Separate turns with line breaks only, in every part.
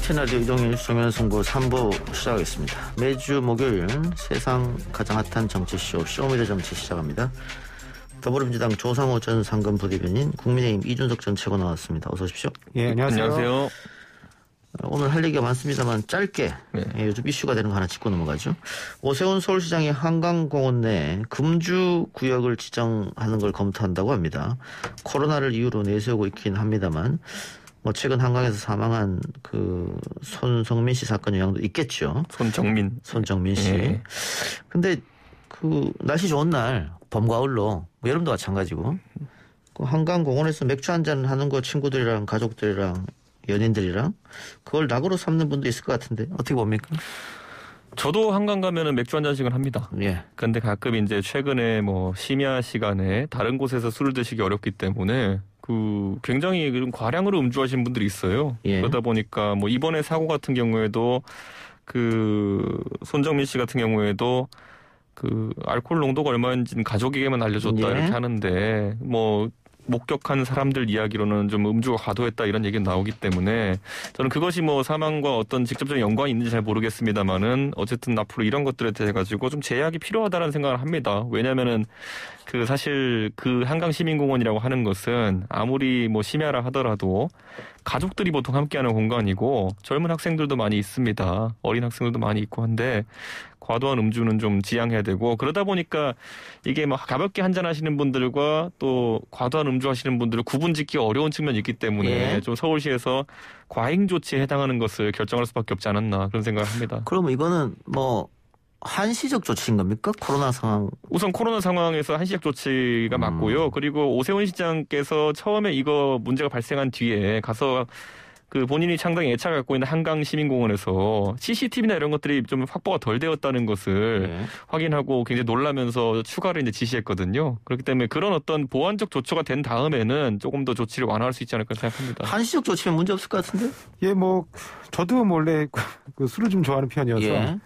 YTN 라디오 이동일 정면선고 3부 시작하겠습니다. 매주 목요일 세상 가장 핫한 정치쇼 쇼미더 정치 시작합니다. 더불어민주당 조상호 전 상금 부대변인 국민의힘 이준석 전 최고 나왔습니다. 어서 오십시오. 예, 안녕하세요. 안녕하세요. 어, 오늘 할 얘기가 많습니다만 짧게 네. 예, 요즘 이슈가 되는 거 하나 짚고 넘어가죠. 오세훈 서울시장이 한강공원 내 금주 구역을 지정하는 걸 검토한다고 합니다. 코로나를 이유로 내세우고 있긴 합니다만 뭐 최근 한강에서 사망한 그 손성민 씨 사건 영향도 있겠죠. 손정민. 손정민 씨. 예. 근데 그 날씨 좋은 날봄과을로뭐 여름도 마찬가지고 그 한강 공원에서 맥주 한잔 하는 거 친구들이랑 가족들이랑 연인들이랑 그걸 낙으로 삼는 분도 있을 것 같은데
어떻게 봅니까? 저도 한강 가면은 맥주 한 잔씩은 합니다. 예. 근데 가끔 이제 최근에 뭐 심야 시간에 다른 곳에서 술을 드시기 어렵기 때문에 그 굉장히 좀 과량으로 음주하신 분들이 있어요. 예. 그러다 보니까 뭐 이번에 사고 같은 경우에도 그 손정민 씨 같은 경우에도 그 알코올 농도가 얼마인지는 가족에게만 알려줬다 예. 이렇게 하는데 뭐 목격한 사람들 이야기로는 좀 음주가 과도했다 이런 얘기가 나오기 때문에 저는 그것이 뭐 사망과 어떤 직접적인 연관이 있는지 잘 모르겠습니다만은 어쨌든 앞으로 이런 것들에 대해 가지고 좀 제약이 필요하다라는 생각을 합니다. 왜냐면은 그 사실 그 한강 시민공원이라고 하는 것은 아무리 뭐 심야라 하더라도 가족들이 보통 함께하는 공간이고 젊은 학생들도 많이 있습니다. 어린 학생들도 많이 있고 한데 과도한 음주는 좀 지양해야 되고 그러다 보니까 이게 막 가볍게 한잔 하시는 분들과 또 과도한 음주 하시는 분들을 구분짓기 어려운 측면이 있기 때문에 예. 좀 서울시에서 과잉 조치에 해당하는 것을 결정할 수밖에 없지 않았나 그런 생각을 합니다.
그럼 이거는 뭐 한시적 조치인 겁니까? 코로나 상황.
우선 코로나 상황에서 한시적 조치가 음. 맞고요. 그리고 오세훈 시장께서 처음에 이거 문제가 발생한 뒤에 가서 그 본인이 상당히 애착 갖고 있는 한강 시민공원에서 CCTV나 이런 것들이 좀 확보가 덜 되었다는 것을 네. 확인하고 굉장히 놀라면서 추가를 이제 지시했거든요. 그렇기 때문에 그런 어떤 보완적 조처가 된 다음에는 조금 더 조치를 완화할 수 있지 않을까 생각합니다.
한시적 조치면 문제 없을 것 같은데? 예, 뭐 저도 원래 그 술을 좀 좋아하는 편이어서. 예.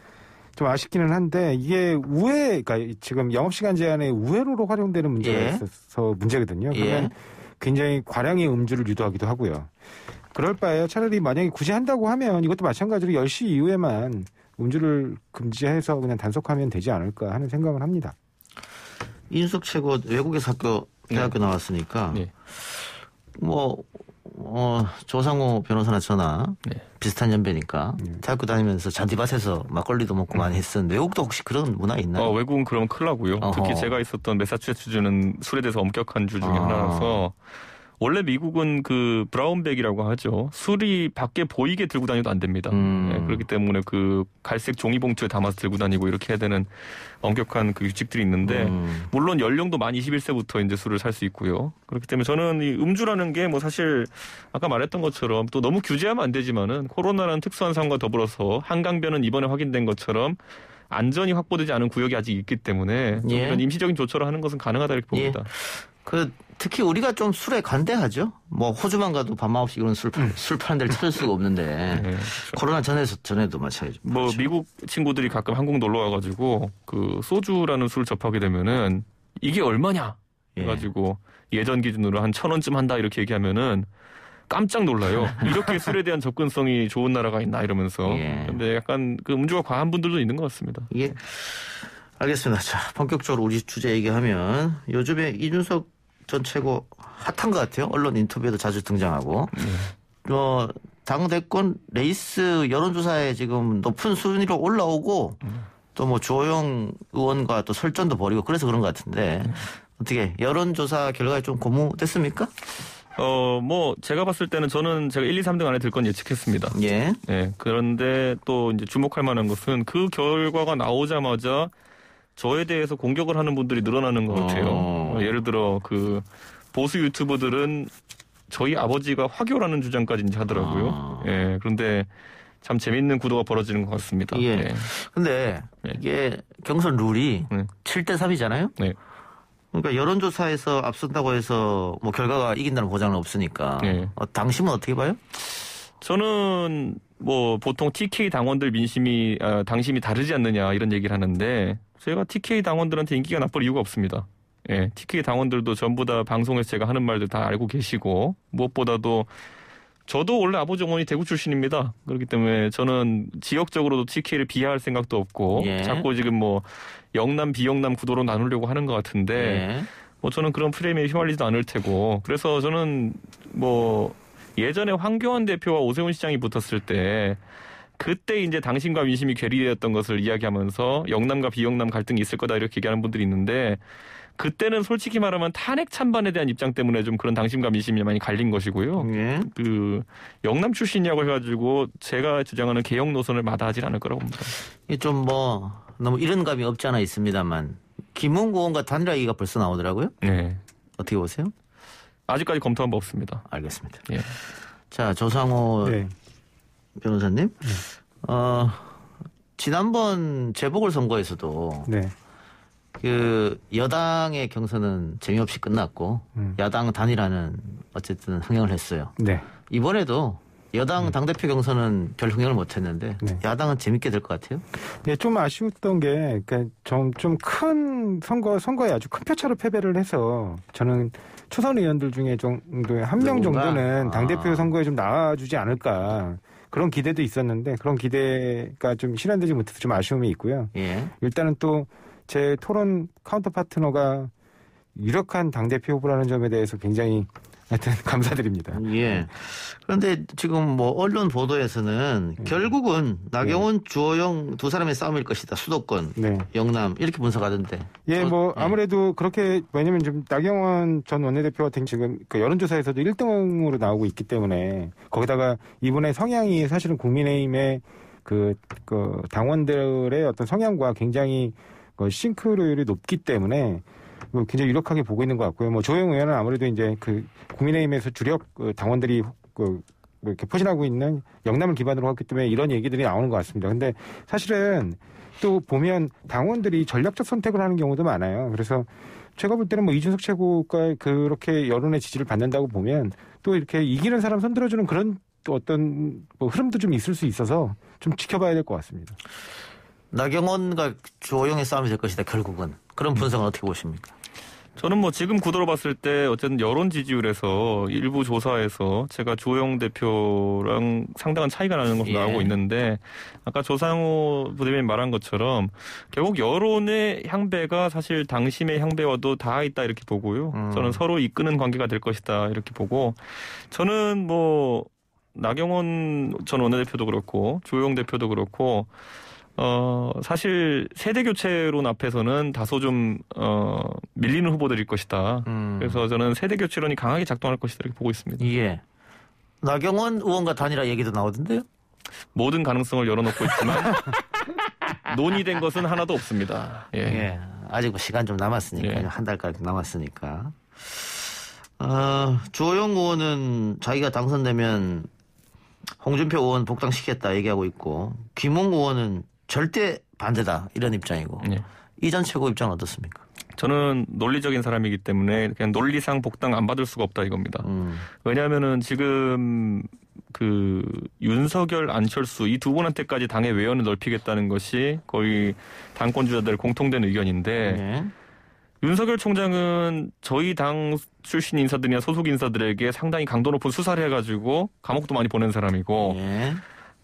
좀 아쉽기는 한데 이게 우회 그러니까 지금 영업 시간 제한에 우회로로 활용되는 문제가 예. 있어서 문제거든요. 예. 그러면 예. 굉장히 과량의 음주를 유도하기도 하고요. 그럴 바에 차라리 만약에 굳이 한다고 하면 이것도 마찬가지로 10시 이후에만 음주를 금지해서 그냥 단속하면 되지 않을까 하는 생각을 합니다.
인숙 최고 외국에서 학교 대학교 네. 나왔으니까 네. 뭐 어, 조상호 변호사나 저나 네. 비슷한 연배니까 네. 대학교 다니면서 잔디밭에서 막걸리도 먹고 많이 네. 했었는데 외국도 혹시 그런
문화 있나요? 어, 외국은 그러면 큰일 나고요. 어허. 특히 제가 있었던 메사추세츠주는 술에 대해서 엄격한 주 중에 아. 하나라서 원래 미국은 그 브라운백이라고 하죠. 술이 밖에 보이게 들고 다녀도 안 됩니다. 음. 네, 그렇기 때문에 그 갈색 종이봉투에 담아서 들고 다니고 이렇게 해야 되는 엄격한 그 규칙들이 있는데 음. 물론 연령도 만 21세부터 이제 술을 살 수 있고요. 그렇기 때문에 저는 이 음주라는 게 뭐 사실 아까 말했던 것처럼 또 너무 규제하면 안 되지만은 코로나라는 특수한 상황과 더불어서 한강변은 이번에 확인된 것처럼 안전이 확보되지 않은 구역이 아직 있기 때문에 예. 이런 임시적인 조처를 하는 것은 가능하다 이렇게 예. 봅니다. 예. 그 특히 우리가 좀 술에 관대하죠. 뭐 호주만 가도 밤마 시이 이런 술, 음. 술 파는 데를 찾을 수가 없는데
네, 그렇죠. 코로나 전에서 전에도 마찬가지죠.
뭐 그렇죠. 미국 친구들이 가끔 한국 놀러 와가지고 그 소주라는 술 접하게 되면은 이게 얼마냐 예. 해가지고 예. 예전 기준으로 한 천 원쯤 한다 이렇게 얘기하면은 깜짝 놀라요. 이렇게 술에 대한 접근성이 좋은 나라가 있나 이러면서. 예. 근데 약간 그 음주가 과한 분들도 있는 것 같습니다. 예. 알겠습니다. 자, 본격적으로 우리 주제 얘기하면 요즘에 이준석 전
최고 핫한 것 같아요. 언론 인터뷰에도 자주 등장하고. 네. 어, 당대권 레이스 여론조사에 지금 높은 순위로 올라오고 음. 또뭐 조영 의원과 또 설전도 벌이고 그래서 그런 것 같은데 음. 어떻게 여론조사 결과에 좀 고무됐습니까?
어, 뭐, 제가 봤을 때는 저는 제가 1, 2, 3등 안에 들 건 예측했습니다. 예. 예. 그런데 또 이제 주목할 만한 것은 그 결과가 나오자마자 저에 대해서 공격을 하는 분들이 늘어나는 것 같아요. 아. 예를 들어 그 보수 유튜버들은 저희 아버지가 화교라는 주장까지 하더라고요. 아. 예, 그런데 참 재밌는 구도가 벌어지는 것 같습니다. 예. 네. 근데 예. 이게
경선 룰이 네. 7대 3이잖아요. 네. 그러니까 여론조사에서 앞선다고 해서
뭐 결과가 이긴다는 보장은 없으니까 네. 어, 당신은 어떻게 봐요? 저는 뭐 보통 TK 당원들 민심이 어, 당심이 다르지 않느냐 이런 얘기를 하는데 저희가 TK 당원들한테 인기가 나쁠 이유가 없습니다. 예, TK 당원들도 전부 다 방송에서 제가 하는 말들 다 알고 계시고 무엇보다도 저도 원래 아버지 어머니 대구 출신입니다. 그렇기 때문에 저는 지역적으로도 TK를 비하할 생각도 없고 예. 자꾸 지금 뭐 영남 비영남 구도로 나누려고 하는 것 같은데 예. 뭐 저는 그런 프레임에 휘말리지도 않을 테고 그래서 저는 뭐 예전에 황교안 대표와 오세훈 시장이 붙었을 때 그때 이제 당신과 민심이 괴리되었던 것을 이야기하면서 영남과 비영남 갈등이 있을 거다 이렇게 얘기하는 분들이 있는데 그때는 솔직히 말하면 탄핵 찬반에 대한 입장 때문에 좀 그런 당심과 민심이 많이 갈린 것이고요. 네. 그 영남 출신이라고 해가지고 제가 주장하는 개혁 노선을 마다하지 는 않을 거라고 봅니다.
이게 좀 뭐 너무 이런 감이 없지 않아 있습니다만 김웅 의원과 단일화기가 벌써 나오더라고요. 네. 어떻게 보세요? 아직까지 검토한 바 없습니다. 알겠습니다. 예. 자, 조상호 네. 변호사님. 네. 어, 지난번 재보궐 선거에서도 네. 그 여당의 경선은 재미없이 끝났고 음. 야당 단일화는
어쨌든 흥행을 했어요.
네. 이번에도 여당 네. 당대표 경선은 별 흥행을 못했는데 네. 야당은 재밌게 될 것 같아요.
네, 좀 아쉬웠던 게 그러니까 좀좀큰 선거 선거에 아주 큰 표차로 패배를 해서 저는 초선 의원들 중에 정도에 한 명 정도는 당 대표 아. 선거에 좀 나와주지 않을까. 그런 기대도 있었는데 그런 기대가 좀 실현되지 못해서 좀 아쉬움이 있고요. 예. 일단은 또 제 토론 카운터 파트너가 유력한 당대표 후보라는 점에 대해서 굉장히 하여튼 감사드립니다. 음, 예. 그런데 지금 뭐 언론
보도에서는 네. 결국은 나경원, 네. 주호영 두 사람의 싸움일 것이다. 수도권, 네. 영남 이렇게 분석하던데.
예, 저, 뭐 예. 아무래도 그렇게 왜냐면 지금 나경원 전 원내대표가 지금 그 여론조사에서도 1등으로 나오고 있기 때문에 거기다가 이분의 성향이 사실은 국민의힘의 그, 그 당원들의 어떤 성향과 굉장히 그 싱크로율이 높기 때문에 어, 굉장히 유력하게 보고 있는 것 같고요. 뭐 조영 의원은 아무래도 이제 그 국민의힘에서 주력 어, 당원들이 그 이렇게 포진하고 있는 영남을 기반으로 했기 때문에 이런 얘기들이 나오는 것 같습니다. 근데 사실은 또 보면 당원들이 전략적 선택을 하는 경우도 많아요. 그래서 제가 볼 때는 뭐 이준석 최고가 그렇게 여론의 지지를 받는다고 보면 또 이렇게 이기는 사람 손들어주는 그런 또 어떤 뭐 흐름도 좀 있을 수 있어서 좀 지켜봐야 될 것 같습니다. 나경원과 조영의
싸움이 될 것이다
결국은. 그런 분석은 어떻게 보십니까?
저는 뭐 지금 구도로 봤을 때 어쨌든 여론 지지율에서 일부 조사에서 제가 주영 대표랑 상당한 차이가 나는 것으로 예. 나오고 있는데 아까 조상호 부대변인 말한 것처럼 결국 여론의 향배가 사실 당심의 향배와도 닿 있다 이렇게 보고요. 음. 저는 서로 이끄는 관계가 될 것이다 이렇게 보고 저는 뭐 나경원 전 원내대표도 그렇고 조영 대표도 그렇고 어, 사실 세대 교체론 앞에서는 다소 좀, 어, 밀리는 후보들일 것이다. 음. 그래서 저는 세대 교체론이 강하게 작동할 것이다. 이렇게 보고 있습니다. 예. 나경원 의원과 단일화 얘기도 나오던데요? 모든 가능성을 열어놓고 있지만 논의된 것은 하나도 없습니다. 예. 예. 아직 뭐 시간 좀 남았으니까 예. 한 달까지 남았으니까.
어, 주호영 의원은 자기가 당선되면 홍준표 의원 복당시켰다 얘기하고 있고 김웅 의원은 절대 반대다 이런 입장이고 예.
이전 최고 입장 은 어떻습니까? 저는 논리적인 사람이기 때문에 그냥 논리상 복당 안 받을 수가 없다 이겁니다. 음. 왜냐하면은 지금 그 윤석열, 안철수 이 두 분한테까지 당의 외연을 넓히겠다는 것이 거의 당권주자들 공통된 의견인데 네. 윤석열 총장은 저희 당 출신 인사들이나 소속 인사들에게 상당히 강도 높은 수사를 해가지고 감옥도 많이 보낸 사람이고. 네.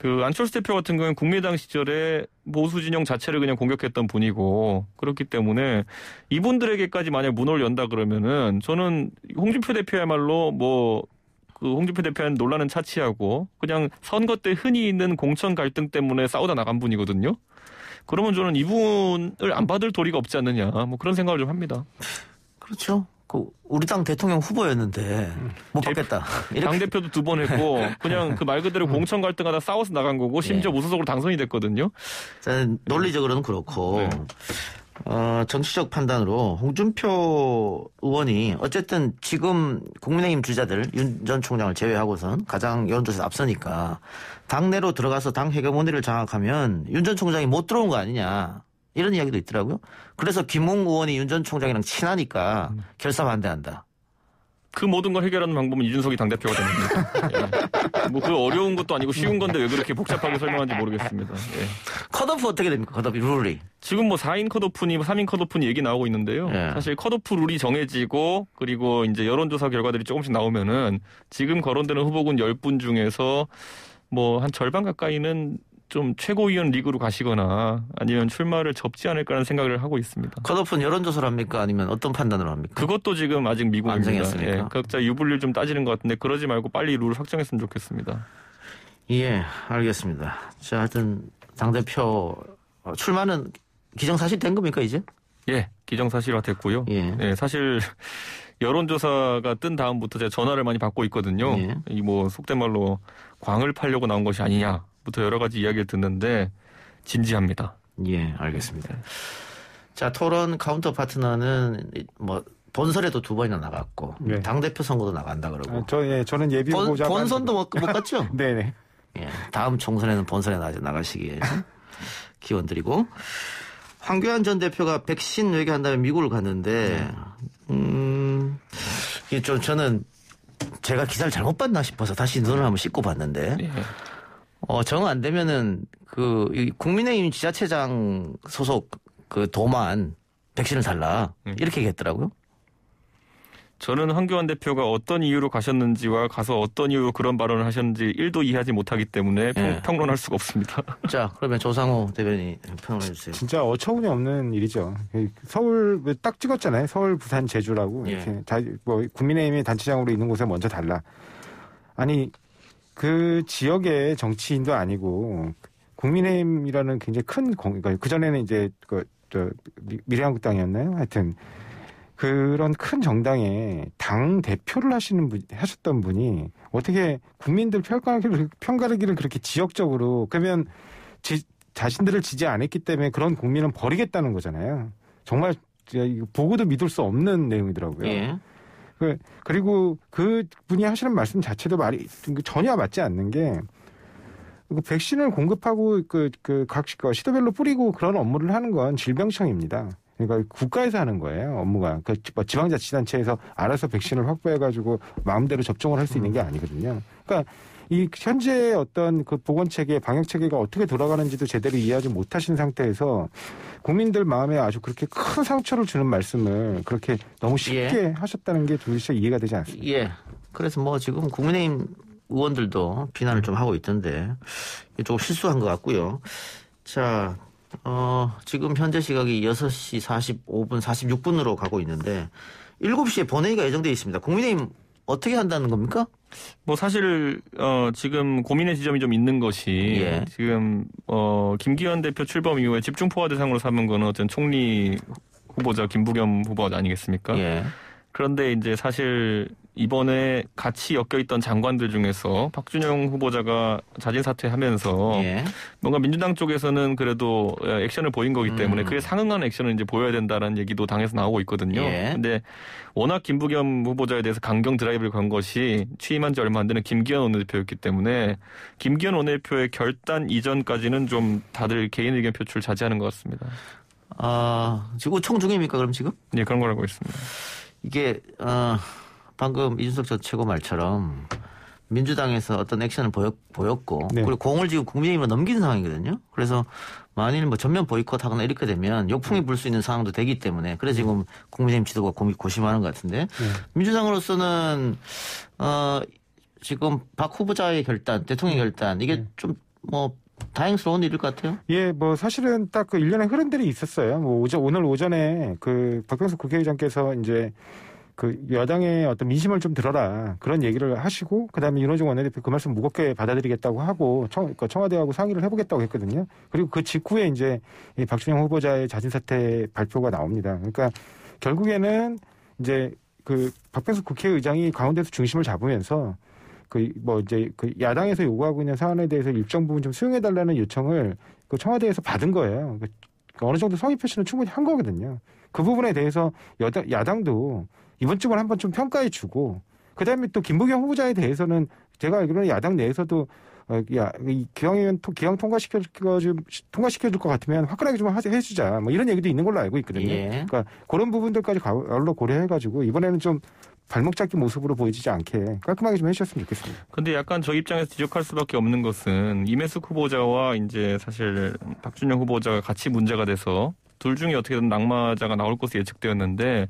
그 안철수 대표 같은 경우는 국민당 시절에 보수 진영 자체를 그냥 공격했던 분이고 그렇기 때문에 이분들에게까지 만약 문을 연다 그러면은 저는 홍준표 대표야말로 뭐 그 홍준표 대표는 논란은 차치하고 그냥 선거 때 흔히 있는 공천 갈등 때문에 싸우다 나간 분이거든요. 그러면 저는 이분을 안 받을 도리가 없지 않느냐 뭐 그런 생각을 좀 합니다.
그렇죠. 그 우리 당 대통령
후보였는데 못 제, 음. 받겠다. 당 대표도 두 번 했고 네. 그냥 그 말 그대로 음. 공천 갈등하다 싸워서 나간 거고 네. 심지어 네. 무소속으로 당선이 됐거든요. 저는 논리적으로는 그렇고 네.
어, 정치적 판단으로 홍준표 의원이 어쨌든 지금 국민의힘 주자들 윤 전 총장을 제외하고선 가장 여론조사 앞서니까 당내로 들어가서 당 해결 원리를 장악하면 윤 전 총장이 못 들어온 거 아니냐. 이런 이야기도 있더라고요. 그래서 김웅 의원이 윤 전 총장이랑 친하니까 음. 결사 반대한다.
그 모든 걸 해결하는 방법은 이준석이 당대표가 됩니다. 예. 뭐그 어려운 것도 아니고 쉬운 건데 왜 그렇게 복잡하게 설명하는지 모르겠습니다. 예. 컷오프 어떻게 됩니까? 컷오프 룰이. 지금 뭐 4인 컷오프니 3인 뭐 컷오프니 얘기 나오고 있는데요. 예. 사실 컷오프 룰이 정해지고 그리고 이제 여론조사 결과들이 조금씩 나오면은 지금 거론되는 후보군 10분 중에서 뭐 한 절반 가까이는 좀 최고위원 리그로 가시거나 아니면 출마를 접지 않을까라는 생각을 하고 있습니다. 컷오프는 여론조사를 합니까? 아니면 어떤 판단을 합니까? 그것도 지금 아직 미국입니다. 안정했습니까? 예, 각자 유불리를 좀 따지는 것 같은데 그러지 말고 빨리 룰을 확정했으면 좋겠습니다.
예, 알겠습니다. 자, 하여튼 당대표 어, 출마는 기정사실 된
겁니까 이제? 예, 기정사실화 됐고요. 예. 예. 사실 여론조사가 뜬 다음부터 제가 전화를 많이 받고 있거든요. 예. 이뭐 속된 말로 광을 팔려고 나온 것이 아니냐. 부터 여러 가지 이야기를 듣는데 진지합니다. 예, 알겠습니다.
자, 토론 카운터 파트너는 뭐 본선에도 두 번이나 나갔고 네. 당 대표 선거도 나간다 그러고.
아, 저 예, 저는 예비 후보자 본선도 못, 못 갔죠? 네, 네.
예, 다음 총선에는 본선에 나, 나가시길 기원 드리고 황교안 전 대표가 백신 외교한 다음에 미국을 갔는데 네. 음. 이좀 저는 제가 기사를 잘못 봤나 싶어서 다시 눈을 한번 씻고 봤는데 예. 어, 정안 되면은 그 국민의힘 지자체장 소속 그 도만 백신을 달라 음. 이렇게 얘기했더라고요.
저는 황교안 대표가 어떤 이유로 가셨는지와 가서 어떤 이유로 그런 발언을 하셨는지 1도 이해하지 못하기 때문에 예.
평, 론할 수가 없습니다. 자, 그러면 조상호 대변인 평론해 주세요. 진짜 어처구니 없는 일이죠. 서울 딱 찍었잖아요. 서울, 부산, 제주라고 예. 이렇게 예. 다, 뭐 국민의힘이 단체장으로 있는 곳에 먼저 달라. 아니 그 지역의 정치인도 아니고 국민의힘이라는 굉장히 큰 공, 그러니까 그전에는 이제 그, 저, 미래한국당이었나요? 하여튼 그런 큰 정당에 당 대표를 하시는 분, 하셨던 분이 어떻게 국민들 평가하기를, 평가를 그렇게 지역적으로 그러면 지, 자신들을 지지 안 했기 때문에 그런 국민은 버리겠다는 거잖아요. 정말 보고도 믿을 수 없는 내용이더라고요. 예. 그, 그리고 그 분이 하시는 말씀 자체도 말이 그러니까 전혀 맞지 않는 게 그 백신을 공급하고 그 그각 그 시도별로 뿌리고 그런 업무를 하는 건 질병청입니다. 그러니까 국가에서 하는 거예요 업무가 그 지방자치단체에서 알아서 백신을 확보해가지고 마음대로 접종을 할 수 있는 게 아니거든요. 그러니까 이 현재 어떤 그 보건 체계, 방역 체계가 어떻게 돌아가는지도 제대로 이해하지 못하신 상태에서 국민들 마음에 아주 그렇게 큰 상처를 주는 말씀을 그렇게 너무 쉽게 예. 하셨다는 게 도대체 이해가 되지 않습니다. 예.
그래서 뭐 지금 국민의힘 의원들도 비난을 좀 하고 있던데 조금 실수한 것 같고요. 자, 어, 지금 현재 시각이 6시 45분, 46분으로 가고 있는데 7시에 본회의가 예정되어 있습니다. 국민의힘 어떻게 한다는 겁니까?
뭐 사실 어 지금 고민의 지점이 좀 있는 것이 예. 지금 어 김기현 대표 출범 이후에 집중포화 대상으로 삼은 거는 어쨌든 총리 후보자 김부겸 후보 아니겠습니까? 예. 그런데 이제 사실 이번에 같이 엮여있던 장관들 중에서 박준영 후보자가 자진 사퇴하면서 예. 뭔가 민주당 쪽에서는 그래도 예, 액션을 보인 거기 때문에 음. 그에 상응하는 액션을 이제 보여야 된다라는 얘기도 당에서 나오고 있거든요. 예. 근데 워낙 김부겸 후보자에 대해서 강경 드라이브를 건 것이 취임한 지 얼마 안 되는 김기현 원내대표였기 때문에 김기현 원내대표의 결단 이전까지는 좀 다들 개인 의견 표출 자제하는 것 같습니다. 아, 지금 총 중입니까 그럼 지금? 예, 그런 거라고 있습니다. 이게 어,
방금 이준석 전 최고 말처럼 민주당에서 어떤 액션을 보였, 고 네. 그리고 공을 지금 국민의힘으로 넘긴 상황이거든요. 그래서 만일 뭐 전면 보이콧하거나 이렇게 되면 역풍이 불 수 있는 상황도 되기 때문에 그래 지금 국민의힘 지도가고 고심하는 것 같은데 네. 민주당으로서는 어 지금 박 후보자의 결단, 대통령 네. 결단 이게 네. 좀뭐 다행스러운 일일 것 같아요.
예, 뭐 사실은 딱 그 일련의 흐름들이 있었어요. 뭐 오전 오늘 오전에 그 박병석 국회의장께서 이제 그 여당의 어떤 민심을 좀 들어라 그런 얘기를 하시고 그다음에 윤호중 원내대표 그 말씀 무겁게 받아들이겠다고 하고 청, 그 청와대하고 상의를 해보겠다고 했거든요. 그리고 그 직후에 이제 이 박준영 후보자의 자진 사퇴 발표가 나옵니다. 그러니까 결국에는 이제 그 박병석 국회의장이 가운데서 중심을 잡으면서 그 뭐 이제 그 야당에서 요구하고 있는 사안에 대해서 일정 부분 좀 수용해 달라는 요청을 그 청와대에서 받은 거예요. 그 어느 정도 성의 표시는 충분히 한 거거든요. 그 부분에 대해서 여당 야당도 이번 주말 한번 좀 평가해 주고 그다음에 또 김부겸 후보자에 대해서는 제가 알기로는 야당 내에서도 어, 야, 이 기왕이면 기왕 통과시켜 줄 통과시켜 줄 것 같으면 화끈하게 좀 해주자. 뭐 이런 얘기도 있는 걸로 알고 있거든요. 예. 그러니까 그런 부분들까지 가로 고려해가지고 이번에는 좀 발목 잡기 모습으로 보이지 않게 깔끔하게 좀 해주셨으면 좋겠습니다.
근데 약간 저 입장에서 지적할 수밖에 없는 것은 이혜스 후보자와 이제 사실 박준영 후보자가 같이 문제가 돼서 둘 중에 어떻게든 낙마자가 나올 것으로 예측되었는데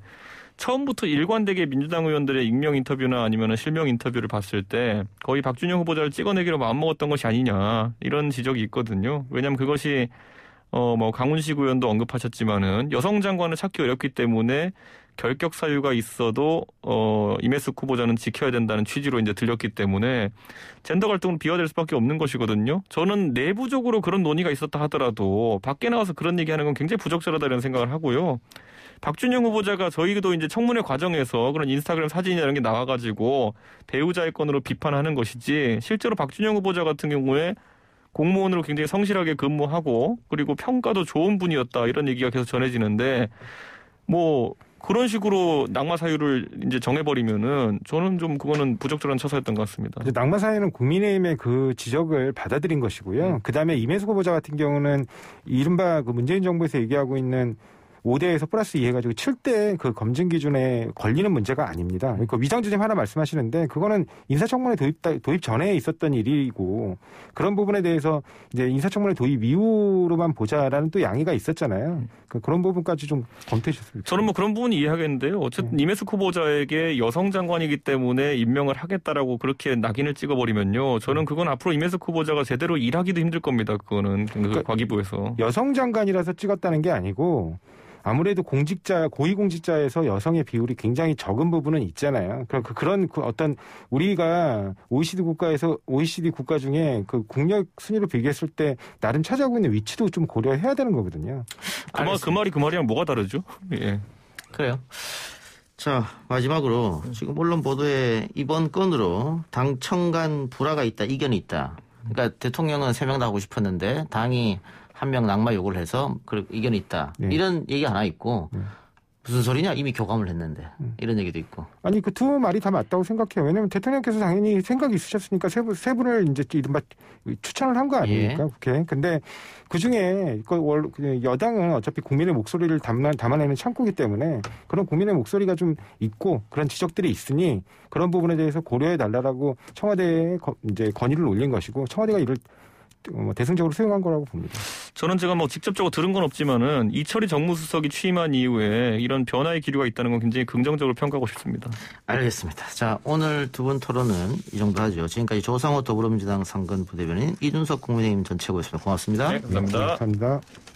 처음부터 일관되게 민주당 의원들의 익명 인터뷰나 아니면 실명 인터뷰를 봤을 때 거의 박준영 후보자를 찍어내기로 마음먹었던 것이 아니냐 이런 지적이 있거든요. 왜냐하면 그것이 어뭐 강훈식 의원도 언급하셨지만은 여성 장관을 찾기 어렵기 때문에 결격 사유가 있어도 어 임혜숙 후보자는 지켜야 된다는 취지로 이제 들렸기 때문에 젠더 갈등은 비화될 수밖에 없는 것이거든요. 저는 내부적으로 그런 논의가 있었다 하더라도 밖에 나와서 그런 얘기하는 건 굉장히 부적절하다 이런 생각을 하고요. 박준영 후보자가 저희도 이제 청문회 과정에서 그런 인스타그램 사진이나 이런 게 나와가지고 배우자의 건으로 비판하는 것이지 실제로 박준영 후보자 같은 경우에 공무원으로 굉장히 성실하게 근무하고 그리고 평가도 좋은 분이었다 이런 얘기가 계속 전해지는데 뭐 그런 식으로 낙마 사유를 이제 정해버리면은 저는 좀 그거는 부적절한 처사였던 것 같습니다.
낙마 사유는 국민의힘의 그 지적을 받아들인 것이고요. 음. 그 다음에 임혜수 후보자 같은 경우는 이른바 그 문재인 정부에서 얘기하고 있는 5대에서 플러스 2 해가지고 7대 그 검증 기준에 걸리는 문제가 아닙니다. 그러니까 위장주점 하나 말씀하시는데 그거는 인사청문회 도입, 도입 전에 있었던 일이고 그런 부분에 대해서 이제 인사청문회 도입 이후로만 보자라는 또 양의가 있었잖아요. 그러니까 그런 부분까지 좀 검토해
주셨습니다. 저는 뭐 그런 부분 이해하겠는데요. 어쨌든 네. 임혜수 후보자에게 여성 장관이기 때문에 임명을 하겠다라고 그렇게 낙인을 찍어버리면요. 저는 그건 앞으로 임혜수 후보자가 제대로 일하기도 힘들 겁니다. 그거는 그 그러니까 과기부에서.
여성 장관이라서 찍었다는 게 아니고 아무래도 공직자 고위공직자에서 여성의 비율이 굉장히 적은 부분은 있잖아요. 그런 그러니까 그, 그런 그 어떤 우리가 OECD 국가에서 OECD 국가 중에 그 국력 순위로 비교했을 때 나름 차지하고 있는 위치도 좀 고려해야 되는 거거든요.
그, 말, 그 말이 그 말이랑 뭐가 다르죠? 예. 그래요. 자, 마지막으로 지금
언론
보도에 이번 건으로 당청 간 불화가 있다, 이견이 있다. 그러니까 대통령은 세 명나 하고 싶었는데 당이 한명 낙마 욕을 해서 그 이견이 있다. 네. 이런 얘기 하나 있고 네. 무슨 소리냐 이미 교감을 했는데 음. 이런 얘기도 있고
아니 그 두 말이 다 맞다고 생각해요 왜냐하면 대통령께서 당연히 생각이 있으셨으니까 세, 분, 세 분을 이제 이른바 추천을 한 거 아닙니까 예. 국회 근데 그중에 그 여당은 어차피 국민의 목소리를 담아, 담아내는 창구이기 때문에 그런 국민의 목소리가 좀 있고 그런 지적들이 있으니 그런 부분에 대해서 고려해 달라라고 청와대에 거, 이제 건의를 올린 것이고 청와대가 이를 뭐 대승적으로 수용한 거라고 봅니다.
저는 제가 뭐 직접적으로 들은 건 없지만은 이철이 정무수석이 취임한 이후에 이런 변화의 기류가 있다는 건 굉장히 긍정적으로 평가하고 싶습니다. 알겠습니다.
자 오늘 두 분 토론은 이 정도 하죠. 지금까지 조상호 더불어민주당 상근 부대변인 이준석
국민의힘 전 최고였습니다. 고맙습니다. 네, 감사합니다. 네,
감사합니다.